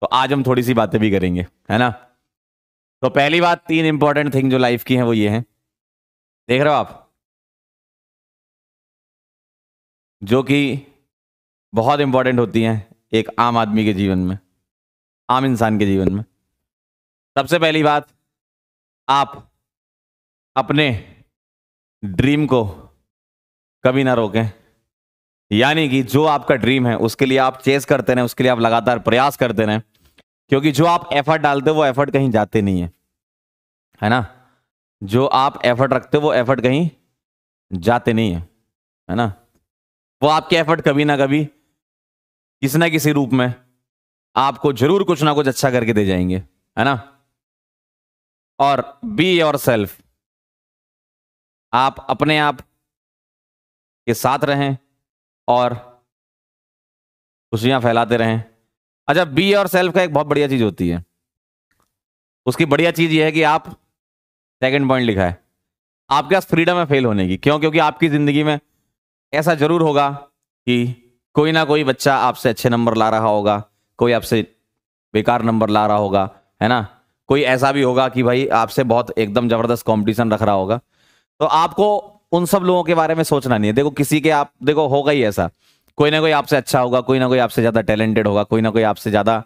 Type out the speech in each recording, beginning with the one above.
तो आज हम थोड़ी सी बातें भी करेंगे है ना तो पहली बात तीन इंपॉर्टेंट थिंग जो लाइफ की है वो ये है देख रहे हो आप जो कि बहुत इंपॉर्टेंट होती हैं एक आम आदमी के जीवन में आम इंसान के जीवन में सबसे पहली बात आप अपने ड्रीम को कभी ना रोकें यानी कि जो आपका ड्रीम है उसके लिए आप चेस करते रहें उसके लिए आप लगातार प्रयास करते रहें क्योंकि जो आप एफर्ट डालते हो वो एफर्ट कहीं जाते नहीं है है ना जो आप एफर्ट रखते हो वो एफर्ट कहीं जाते नहीं है है ना वो आपके एफर्ट कभी ना कभी किसी ना किसी रूप में आपको जरूर कुछ ना कुछ अच्छा करके दे जाएंगे है ना और बी योर सेल्फ आप अपने आप के साथ रहें और खुशियां फैलाते रहें अच्छा बी और सेल्फ का एक बहुत बढ़िया चीज होती है उसकी बढ़िया चीज यह है कि आप सेकंड पॉइंट लिखा है आपके पास फ्रीडम है फेल होने की क्यों क्योंकि आपकी जिंदगी में ऐसा जरूर होगा कि कोई ना कोई बच्चा आपसे अच्छे नंबर ला रहा होगा कोई आपसे बेकार नंबर ला रहा होगा है ना कोई ऐसा भी होगा कि भाई आपसे बहुत एकदम जबरदस्त कंपटीशन रख रहा होगा तो आपको उन सब लोगों के बारे में सोचना नहीं है देखो किसी के आप देखो होगा ही ऐसा कोई ना कोई आपसे अच्छा होगा कोई ना कोई आपसे ज़्यादा टैलेंटेड होगा कोई ना कोई आपसे ज़्यादा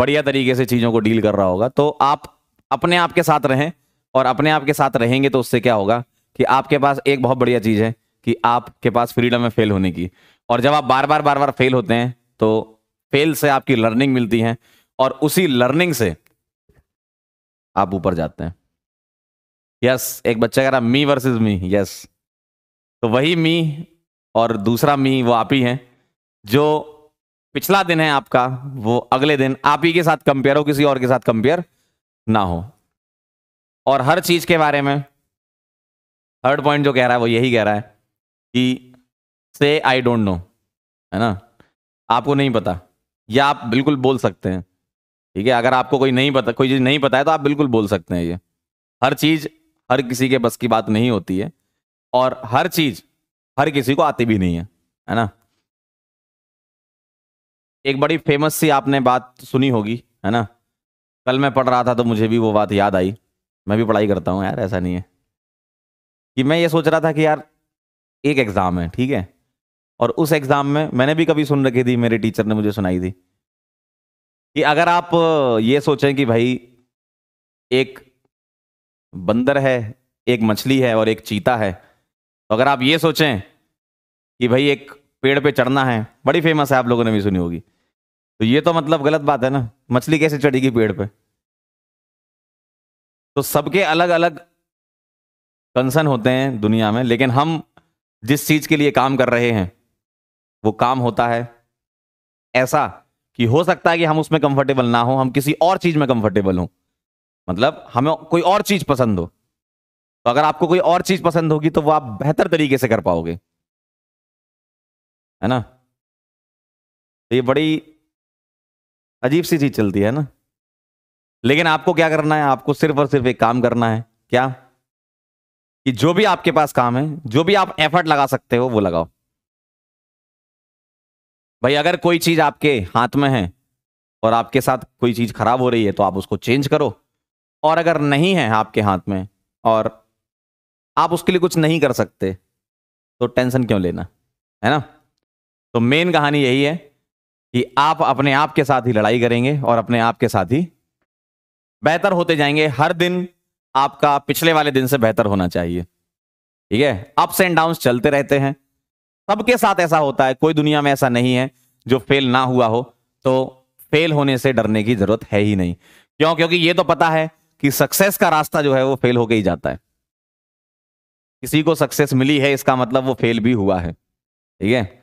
बढ़िया तरीके से चीज़ों को डील कर रहा होगा तो आप अपने आप के साथ रहें और अपने आप के साथ रहेंगे तो उससे क्या होगा कि आपके पास एक बहुत बढ़िया चीज़ है कि आपके पास फ्रीडम है फेल होने की और जब आप बार बार बार बार फेल होते हैं तो फेल से आपकी लर्निंग मिलती है और उसी लर्निंग से आप ऊपर जाते हैं यस एक बच्चा कह रहा मी वर्सेस मी यस तो वही मी और दूसरा मी वो आप ही हैं जो पिछला दिन है आपका वो अगले दिन आप ही के साथ कंपेयर हो किसी और के साथ कंपेयर ना हो और हर चीज़ के बारे में थर्ड पॉइंट जो कह रहा है वो यही कह रहा है कि से आई डोंट नो है ना आपको नहीं पता या आप बिल्कुल बोल सकते हैं ठीक है अगर आपको कोई नहीं पता कोई चीज़ नहीं पता है तो आप बिल्कुल बोल सकते हैं ये हर चीज़ हर किसी के बस की बात नहीं होती है और हर चीज़ हर किसी को आती भी नहीं है है ना एक बड़ी फेमस सी आपने बात सुनी होगी है ना कल मैं पढ़ रहा था तो मुझे भी वो बात याद आई मैं भी पढ़ाई करता हूँ यार ऐसा नहीं है कि मैं ये सोच रहा था कि यार एक एग्ज़ाम है ठीक है और उस एग्ज़ाम में मैंने भी कभी सुन रखी थी मेरे टीचर ने मुझे सुनाई थी कि अगर आप ये सोचें कि भाई एक बंदर है एक मछली है और एक चीता है तो अगर आप ये सोचें कि भाई एक पेड़ पे चढ़ना है बड़ी फेमस है आप लोगों ने भी सुनी होगी तो ये तो मतलब गलत बात है ना मछली कैसे चढ़ेगी पेड़ पे तो सबके अलग अलग कंसर्न होते हैं दुनिया में लेकिन हम जिस चीज़ के लिए काम कर रहे हैं वो काम होता है ऐसा कि हो सकता है कि हम उसमें कंफर्टेबल ना हो हम किसी और चीज़ में कंफर्टेबल हों मतलब हमें कोई और चीज़ पसंद हो तो अगर आपको कोई और चीज पसंद होगी तो वो आप बेहतर तरीके से कर पाओगे है ना तो ये बड़ी अजीब सी चीज चलती है ना लेकिन आपको क्या करना है आपको सिर्फ और सिर्फ एक काम करना है क्या कि जो भी आपके पास काम है जो भी आप एफर्ट लगा सकते हो वो लगाओ भाई अगर कोई चीज आपके हाथ में है और आपके साथ कोई चीज खराब हो रही है तो आप उसको चेंज करो और अगर नहीं है आपके हाथ में और आप उसके लिए कुछ नहीं कर सकते तो टेंशन क्यों लेना है ना तो मेन कहानी यही है कि आप अपने आप के साथ ही लड़ाई करेंगे और अपने आप के साथ ही बेहतर होते जाएंगे हर दिन आपका पिछले वाले दिन से बेहतर होना चाहिए ठीक है अप्स एंड डाउन चलते रहते हैं सबके साथ ऐसा होता है कोई दुनिया में ऐसा नहीं है जो फेल ना हुआ हो तो फेल होने से डरने की जरूरत है ही नहीं क्यों क्योंकि ये तो पता है कि सक्सेस का रास्ता जो है वो फेल होके ही जाता है किसी को सक्सेस मिली है इसका मतलब वो फेल भी हुआ है ठीक है